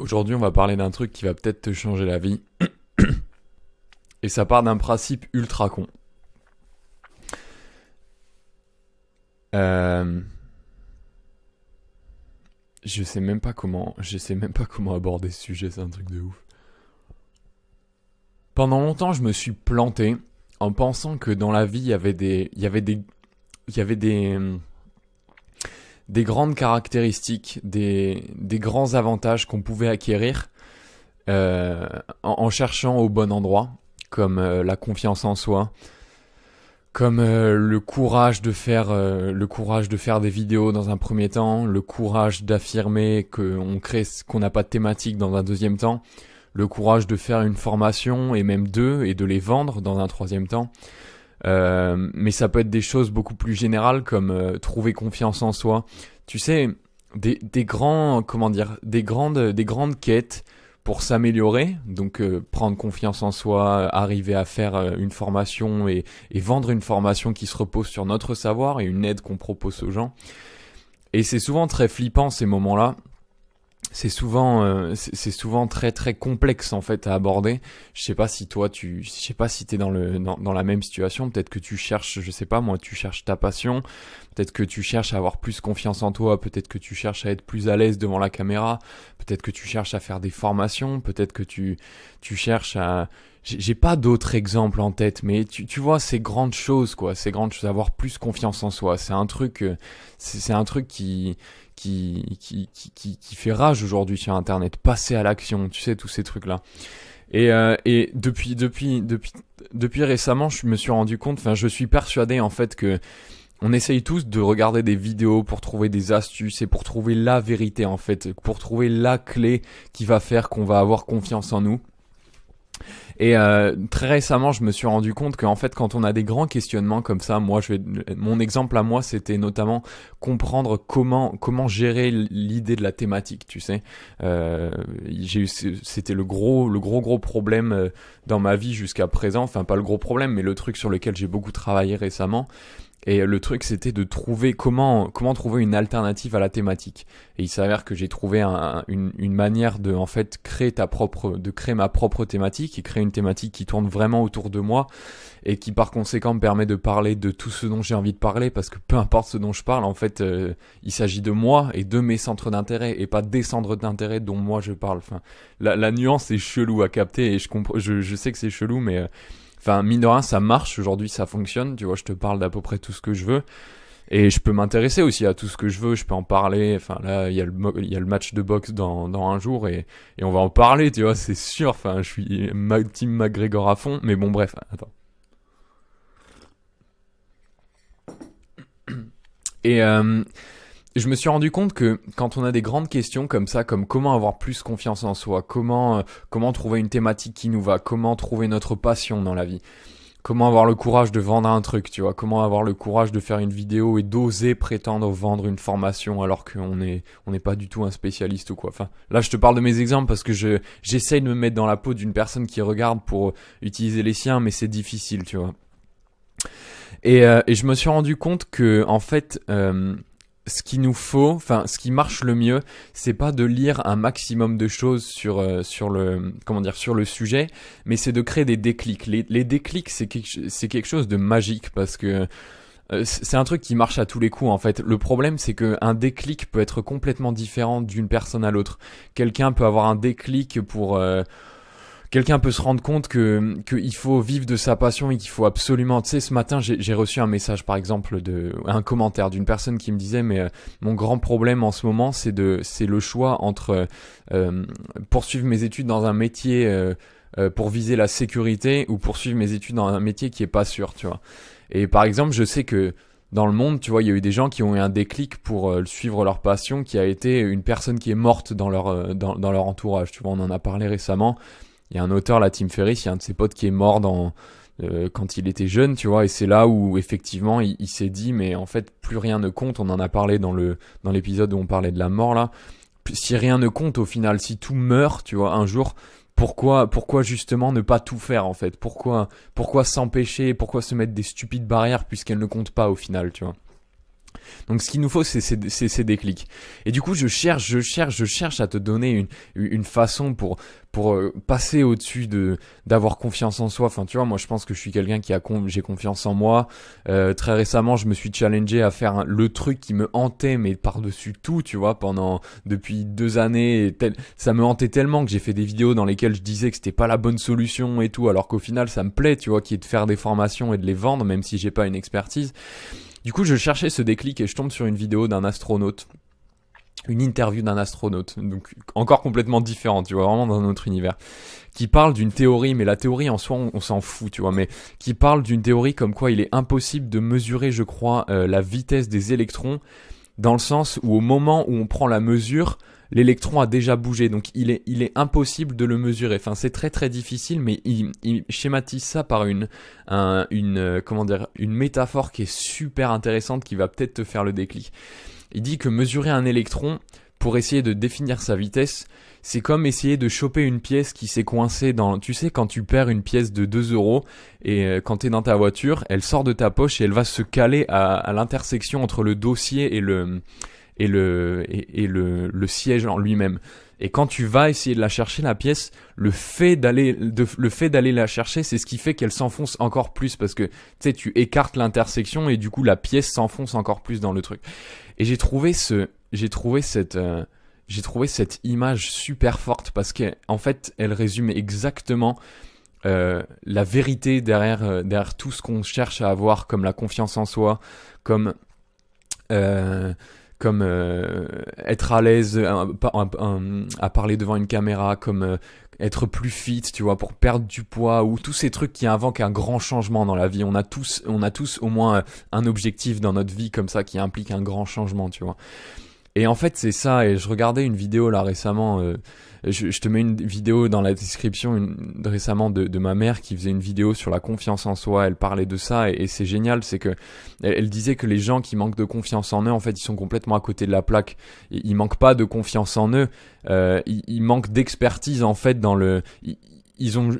Aujourd'hui, on va parler d'un truc qui va peut-être te changer la vie. Et ça part d'un principe ultra con. Euh, je sais même pas comment, je sais même pas comment aborder ce sujet, c'est un truc de ouf. Pendant longtemps, je me suis planté en pensant que dans la vie, il y avait des, il y avait des, il y avait des, des grandes caractéristiques, des, grands avantages qu'on pouvait acquérir euh, en, cherchant au bon endroit, comme euh, la confiance en soi, comme euh, le courage de faire le courage de faire des vidéos dans un premier temps, le courage d'affirmer qu'on crée qu'on n'a pas de thématique dans un deuxième temps, le courage de faire une formation et même deux et de les vendre dans un troisième temps euh, mais ça peut être des choses beaucoup plus générales comme euh, trouver confiance en soi. Tu sais, des, grands, comment dire, des grandes, des grandes quêtes pour s'améliorer, donc euh, prendre confiance en soi, arriver à faire une formation et, vendre une formation qui se repose sur notre savoir et une aide qu'on propose aux gens. Et c'est souvent très flippant ces moments-là, c'est souvent euh, c'est souvent très très complexe en fait à aborder. Je sais pas si toi tu je sais pas si tu es dans le dans la même situation, peut-être que tu cherches je sais pas moi tu cherches ta passion, peut-être que tu cherches à avoir plus confiance en toi, peut-être que tu cherches à être plus à l'aise devant la caméra, peut-être que tu cherches à faire des formations, peut-être que tu tu cherches à j'ai pas d'autres exemples en tête, mais tu, tu vois, ces grandes choses, quoi, ces grandes choses, avoir plus confiance en soi, c'est un truc, euh, c'est un truc qui, qui, qui, qui, qui fait rage aujourd'hui sur Internet, passer à l'action, tu sais, tous ces trucs-là. Et, euh, et depuis, depuis, depuis, depuis récemment, je me suis rendu compte, enfin, je suis persuadé, en fait, que on essaye tous de regarder des vidéos pour trouver des astuces et pour trouver la vérité, en fait, pour trouver la clé qui va faire qu'on va avoir confiance en nous. Et euh, très récemment, je me suis rendu compte qu'en fait, quand on a des grands questionnements comme ça, moi, je vais, mon exemple à moi, c'était notamment comprendre comment comment gérer l'idée de la thématique. Tu sais, euh, j'ai eu, c'était le gros le gros gros problème euh, dans ma vie jusqu'à présent. Enfin, pas le gros problème, mais le truc sur lequel j'ai beaucoup travaillé récemment et le truc, c'était de trouver comment, comment trouver une alternative à la thématique. Et il s'avère que j'ai trouvé une, une, manière de, en fait, créer ta propre, de créer ma propre thématique et créer une thématique qui tourne vraiment autour de moi et qui, par conséquent, me permet de parler de tout ce dont j'ai envie de parler parce que peu importe ce dont je parle, en fait, euh, il s'agit de moi et de mes centres d'intérêt et pas des centres d'intérêt dont moi je parle. Enfin, la, la nuance est chelou à capter et je comprends, je, je sais que c'est chelou, mais euh, enfin, mine de rien, ça marche aujourd'hui, ça fonctionne. Tu vois, je te parle d'à peu près tout ce que je veux. Et je peux m'intéresser aussi à tout ce que je veux, je peux en parler. Enfin, là, il y, a le, match de boxe dans, un jour et, on va en parler, tu vois, c'est sûr. Enfin, je suis ma team McGregor à fond, mais bon, bref, attends. Et. Euh, je me suis rendu compte que quand on a des grandes questions comme ça, comme comment avoir plus confiance en soi, comment euh, comment trouver une thématique qui nous va, comment trouver notre passion dans la vie, comment avoir le courage de vendre un truc, tu vois, comment avoir le courage de faire une vidéo et d'oser prétendre vendre une formation alors qu'on est on n'est pas du tout un spécialiste ou quoi. Enfin, là je te parle de mes exemples parce que je j'essaye de me mettre dans la peau d'une personne qui regarde pour euh, utiliser les siens, mais c'est difficile, tu vois. Et, euh, je me suis rendu compte que en fait ce qui nous faut, enfin ce qui marche le mieux, c'est pas de lire un maximum de choses sur euh, sur le comment dire sur le sujet, mais c'est de créer des déclics. Les, déclics, c'est quelque, quelque chose de magique parce que euh, c'est un truc qui marche à tous les coups en fait. Le problème c'est qu'un déclic peut être complètement différent d'une personne à l'autre. Quelqu'un peut avoir un déclic pour euh, quelqu'un peut se rendre compte que qu'il faut vivre de sa passion et qu'il faut absolument. Tu sais, ce matin, j'ai reçu un message, par exemple, de un commentaire d'une personne qui me disait, mais euh, mon grand problème en ce moment, c'est de c'est le choix entre euh, euh, poursuivre mes études dans un métier pour viser la sécurité ou poursuivre mes études dans un métier qui est pas sûr, tu vois. Et par exemple, je sais que dans le monde, tu vois, il y a eu des gens qui ont eu un déclic pour suivre leur passion, qui a été une personne qui est morte dans leur, dans, leur entourage. Tu vois, on en a parlé récemment il y a un auteur la Tim Ferriss, il y a un de ses potes qui est mort dans euh, quand il était jeune, tu vois, et c'est là où effectivement il, s'est dit mais en fait plus rien ne compte. On en a parlé dans le dans l'épisode où on parlait de la mort là. Si rien ne compte au final, si tout meurt, tu vois, un jour, pourquoi pourquoi justement ne pas tout faire en fait Pourquoi pourquoi s'empêcher Pourquoi se mettre des stupides barrières puisqu'elles ne comptent pas au final, tu vois donc ce qu'il nous faut, c'est ces déclics. Et du coup, je cherche, je cherche, je cherche à te donner une, une façon pour, pour euh, passer au-dessus de d'avoir confiance en soi. Enfin, tu vois, moi, je pense que je suis quelqu'un qui a j'ai confiance en moi. Euh, très récemment, je me suis challengé à faire le truc qui me hantait, mais par-dessus tout, tu vois, pendant depuis deux années. ça me hantait tellement que j'ai fait des vidéos dans lesquelles je disais que c'était pas la bonne solution et tout, alors qu'au final, ça me plaît, tu vois, qui est de faire des formations et de les vendre, même si j'ai pas une expertise. Du coup, je cherchais ce déclic et je tombe sur une vidéo d'un astronaute une interview d'un astronaute, donc encore complètement différent, tu vois, vraiment dans autre univers, qui parle d'une théorie, mais la théorie en soi, on, s'en fout, tu vois, mais qui parle d'une théorie comme quoi il est impossible de mesurer, je crois, euh, la vitesse des électrons, dans le sens où au moment où on prend la mesure, l'électron a déjà bougé, donc il est, il est impossible de le mesurer. Enfin, c'est très très difficile, mais il, schématise ça par une, une, euh, comment dire, une métaphore qui est super intéressante, qui va peut-être te faire le déclic. Il dit que mesurer un électron, pour essayer de définir sa vitesse, c'est comme essayer de choper une pièce qui s'est coincée dans... Tu sais, quand tu perds une pièce de 2 euros, et euh, quand t'es dans ta voiture, elle sort de ta poche et elle va se caler à l'intersection entre le dossier et le et le, et, le, le siège en lui-même. Et quand tu vas essayer de la chercher, la pièce, le fait d'aller, le fait d'aller la chercher, c'est ce qui fait qu'elle s'enfonce encore plus parce que, tu sais, tu écartes l'intersection et du coup, la pièce s'enfonce encore plus dans le truc. Et j'ai trouvé ce, j'ai trouvé cette, euh, j'ai trouvé cette image super forte parce qu'en en fait, elle résume exactement euh, la vérité derrière, euh, derrière tout ce qu'on cherche à avoir, comme la confiance en soi, comme comme euh, être à l'aise euh, à, parler devant une caméra, comme euh, être plus fit, tu vois, pour perdre du poids ou tous ces trucs qui invoquent un grand changement dans la vie. On a tous, on a tous au moins un objectif dans notre vie comme ça qui implique un grand changement, tu vois. Et en fait, c'est ça. Et je regardais une vidéo là récemment. Euh, je, te mets une vidéo dans la description une, récemment de, ma mère qui faisait une vidéo sur la confiance en soi. Elle parlait de ça et, c'est génial. C'est que elle, disait que les gens qui manquent de confiance en eux, en fait, ils sont complètement à côté de la plaque. Ils, manquent pas de confiance en eux. Euh, ils, manquent d'expertise en fait dans le. ils ont,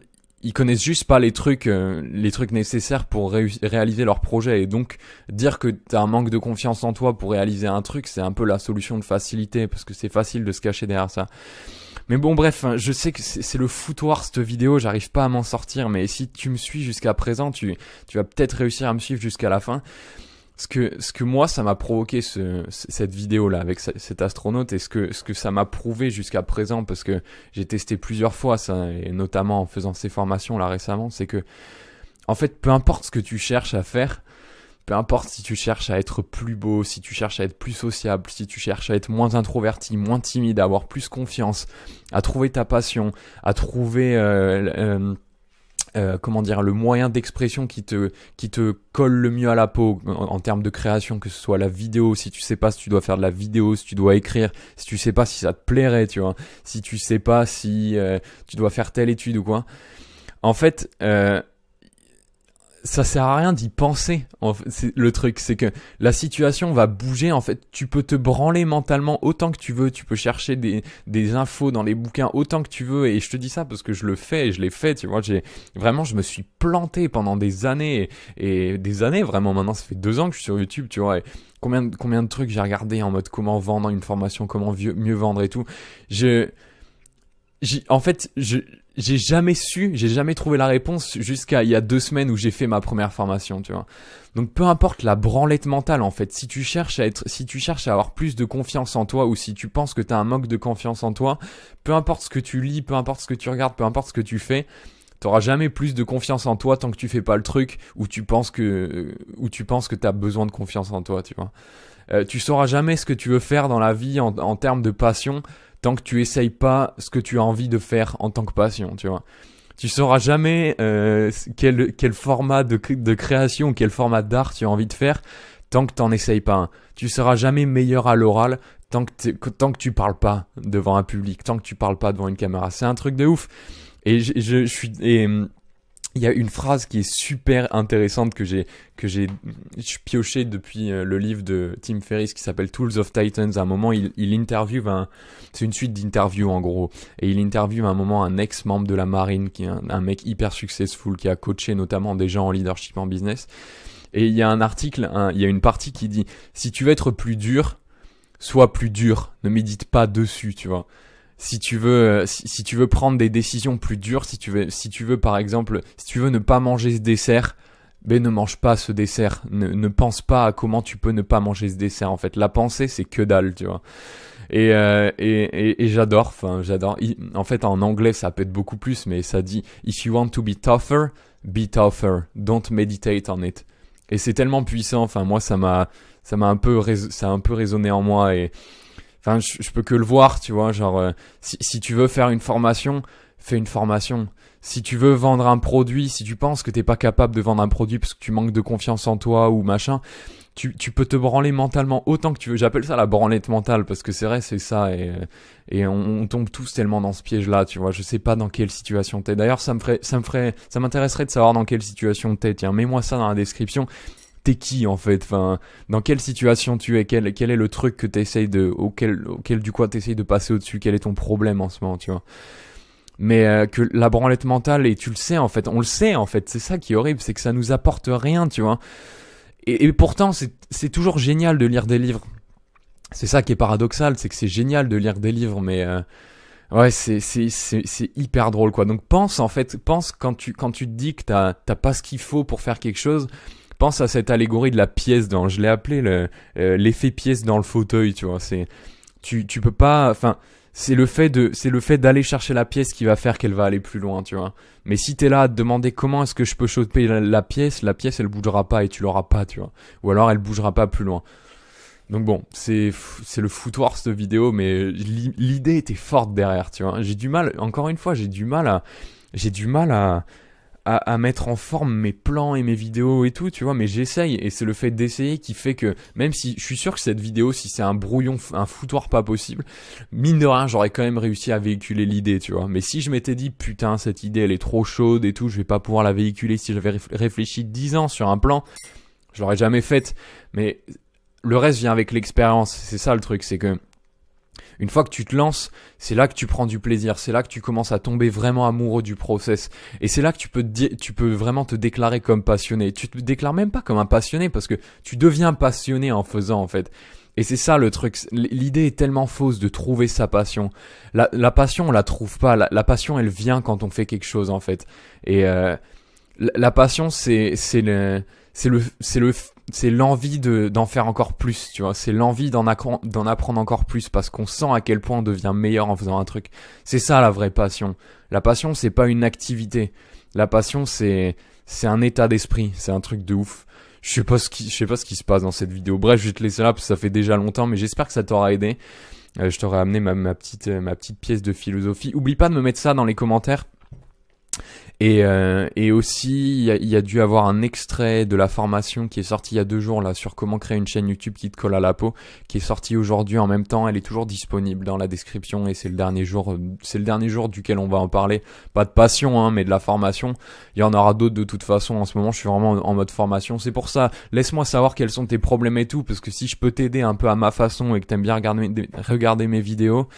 ils connaissent juste pas les trucs, euh, les trucs nécessaires pour réaliser leur projet. Et donc, dire que as un manque de confiance en toi pour réaliser un truc, c'est un peu la solution de facilité, parce que c'est facile de se cacher derrière ça. Mais bon, bref, hein, je sais que c'est le foutoir cette vidéo, j'arrive pas à m'en sortir, mais si tu me suis jusqu'à présent, tu, tu vas peut-être réussir à me suivre jusqu'à la fin ce que ce que moi ça m'a provoqué cette vidéo là avec cet astronaute et ce que ce que ça m'a prouvé jusqu'à présent parce que j'ai testé plusieurs fois ça et notamment en faisant ces formations là récemment c'est que en fait peu importe ce que tu cherches à faire peu importe si tu cherches à être plus beau, si tu cherches à être plus sociable, si tu cherches à être moins introverti, moins timide, à avoir plus confiance, à trouver ta passion, à trouver euh, euh, euh, comment dire, le moyen d'expression qui te, qui te colle le mieux à la peau en, termes de création, que ce soit la vidéo, si tu sais pas si tu dois faire de la vidéo, si tu dois écrire, si tu sais pas si ça te plairait, tu vois, si tu sais pas si euh, tu dois faire telle étude ou quoi. En fait, euh, ça sert à rien d'y penser. En le truc, c'est que la situation va bouger. En fait, tu peux te branler mentalement autant que tu veux. Tu peux chercher des, infos dans les bouquins autant que tu veux. Et je te dis ça parce que je le fais et je l'ai fait. Tu vois, j'ai vraiment, je me suis planté pendant des années et, des années. Vraiment, maintenant, ça fait deux ans que je suis sur YouTube. Tu vois, et combien combien de trucs j'ai regardé en mode comment vendre une formation, comment mieux vendre et tout. Je en fait, je, j'ai jamais su, j'ai jamais trouvé la réponse jusqu'à il y a deux semaines où j'ai fait ma première formation, tu vois. Donc peu importe la branlette mentale en fait, si tu cherches à être, si tu cherches à avoir plus de confiance en toi ou si tu penses que t'as un manque de confiance en toi, peu importe ce que tu lis, peu importe ce que tu regardes, peu importe ce que tu fais, t'auras jamais plus de confiance en toi tant que tu fais pas le truc ou tu penses que, ou tu penses que t'as besoin de confiance en toi, tu vois. Euh, tu sauras jamais ce que tu veux faire dans la vie en, en termes de passion tant que tu essayes pas ce que tu as envie de faire en tant que passion, tu vois. Tu sauras jamais euh, quel, quel, format de, de création, quel format d'art tu as envie de faire tant que t'en essayes pas Tu seras jamais meilleur à l'oral tant que, tant que tu parles pas devant un public, tant que tu parles pas devant une caméra. C'est un truc de ouf. Et je, je suis il y a une phrase qui est super intéressante que j'ai que j'ai pioché depuis euh, le livre de Tim Ferriss qui s'appelle Tools of Titans. À un moment, il, il interviewe un, c'est une suite d'interviews en gros, et il interviewe à un moment un ex-membre de la marine qui est un, mec hyper successful qui a coaché notamment des gens en leadership en business. Et il y a un article, il y a une partie qui dit si tu veux être plus dur, sois plus dur, ne médite pas dessus, tu vois si tu veux euh, si, tu veux prendre des décisions plus dures, si tu veux si tu veux par exemple, si tu veux ne pas manger ce dessert, ben ne mange pas ce dessert, ne, ne pense pas à comment tu peux ne pas manger ce dessert en fait. La pensée c'est que dalle, tu vois. Et, euh, et, et, j'adore, enfin j'adore. En fait en anglais ça pète beaucoup plus, mais ça dit if you want to be tougher, be tougher, don't meditate on it. Et c'est tellement puissant, enfin moi ça m'a ça m'a un peu ça a un peu résonné en moi et Enfin, je, peux que le voir, tu vois. Genre, euh, si, tu veux faire une formation, fais une formation. Si tu veux vendre un produit, si tu penses que t'es pas capable de vendre un produit parce que tu manques de confiance en toi ou machin, tu, tu peux te branler mentalement autant que tu veux. J'appelle ça la branlette mentale parce que c'est vrai, c'est ça. Et, euh, et on, on, tombe tous tellement dans ce piège-là, tu vois. Je sais pas dans quelle situation t'es. D'ailleurs, ça me ferait, ça me ferait, ça m'intéresserait de savoir dans quelle situation t'es. Tiens, mets-moi ça dans la description t'es qui en fait enfin dans quelle situation tu es quel, quel est le truc que t'essayes de auquel auquel du coup t'essayes de passer au dessus quel est ton problème en ce moment tu vois mais euh, que la branlette mentale et tu le sais en fait on le sait en fait c'est ça qui est horrible c'est que ça nous apporte rien tu vois et, pourtant c'est toujours génial de lire des livres c'est ça qui est paradoxal c'est que c'est génial de lire des livres mais euh, Ouais, c'est, c'est, hyper drôle, quoi. Donc pense, en fait, pense quand tu, quand tu te dis que t'as, t'as pas ce qu'il faut pour faire quelque chose, pense à cette allégorie de la pièce dans, je l'ai appelé euh, l'effet pièce dans le fauteuil, tu vois. C'est, tu, peux pas, enfin, c'est le fait de, c'est le fait d'aller chercher la pièce qui va faire qu'elle va aller plus loin, tu vois. Mais si tu es là à te demander comment est-ce que je peux choper la, pièce, la pièce elle bougera pas et tu l'auras pas, tu vois. Ou alors elle bougera pas plus loin. Donc bon, c'est c'est le foutoir cette vidéo, mais l'idée était forte derrière, tu vois. J'ai du mal, encore une fois, j'ai du mal à, j'ai du mal à à, mettre en forme mes plans et mes vidéos et tout, tu vois, mais j'essaye et c'est le fait d'essayer qui fait que même si je suis sûr que cette vidéo, si c'est un brouillon, un foutoir pas possible, mine de rien, j'aurais quand même réussi à véhiculer l'idée, tu vois. Mais si je m'étais dit putain, cette idée elle est trop chaude et tout, je vais pas pouvoir la véhiculer si j'avais réfléchi 10 ans sur un plan, je l'aurais jamais faite. Mais le reste vient avec l'expérience, c'est ça le truc, c'est que une fois que tu te lances, c'est là que tu prends du plaisir, c'est là que tu commences à tomber vraiment amoureux du process. Et c'est là que tu peux, tu peux vraiment te déclarer comme passionné. Tu te déclares même pas comme un passionné parce que tu deviens passionné en faisant en fait. Et c'est ça le truc. L'idée est tellement fausse de trouver sa passion. La, passion, on la trouve pas. La, passion, elle vient quand on fait quelque chose en fait. Et euh, la, passion, c'est c'est c'est le c'est l'envie de d'en faire encore plus, tu vois. C'est l'envie d'en d'en apprendre encore plus parce qu'on sent à quel point on devient meilleur en faisant un truc. C'est ça la vraie passion. La passion, c'est pas une activité. La passion, c'est c'est un état d'esprit. C'est un truc de ouf. Je sais pas ce qui je sais pas ce qui se passe dans cette vidéo. Bref, je vais te laisser là parce que ça fait déjà longtemps, mais j'espère que ça t'aura aidé. Euh, je t'aurai amené ma, ma petite ma petite pièce de philosophie. Oublie pas de me mettre ça dans les commentaires et, euh, et aussi, il y, a, y, dû avoir un extrait de la formation qui est sortie il y a deux jours là sur comment créer une chaîne YouTube qui te colle à la peau, qui est sortie aujourd'hui en même temps. Elle est toujours disponible dans la description et c'est le dernier jour, euh, c'est le dernier jour duquel on va en parler. Pas de passion, hein, mais de la formation. Il y en aura d'autres de toute façon. En ce moment, je suis vraiment en mode formation. C'est pour ça. Laisse-moi savoir quels sont tes problèmes et tout, parce que si je peux t'aider un peu à ma façon et que t'aimes bien regarder mes vidéos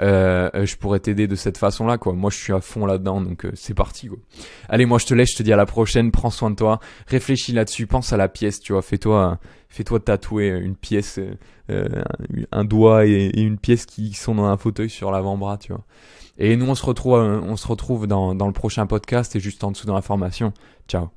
euh, je pourrais t'aider de cette façon-là, quoi. Moi, je suis à fond là-dedans, donc euh, c'est parti, Allez, moi, je te laisse, je te dis à la prochaine, prends soin de toi, réfléchis là-dessus, pense à la pièce, tu vois, fais-toi, fais-toi tatouer une pièce, euh, euh, un doigt et, une pièce qui sont dans un fauteuil sur l'avant-bras, tu vois. Et nous, on se retrouve, on se retrouve dans, dans le prochain podcast et juste en dessous dans la formation. Ciao.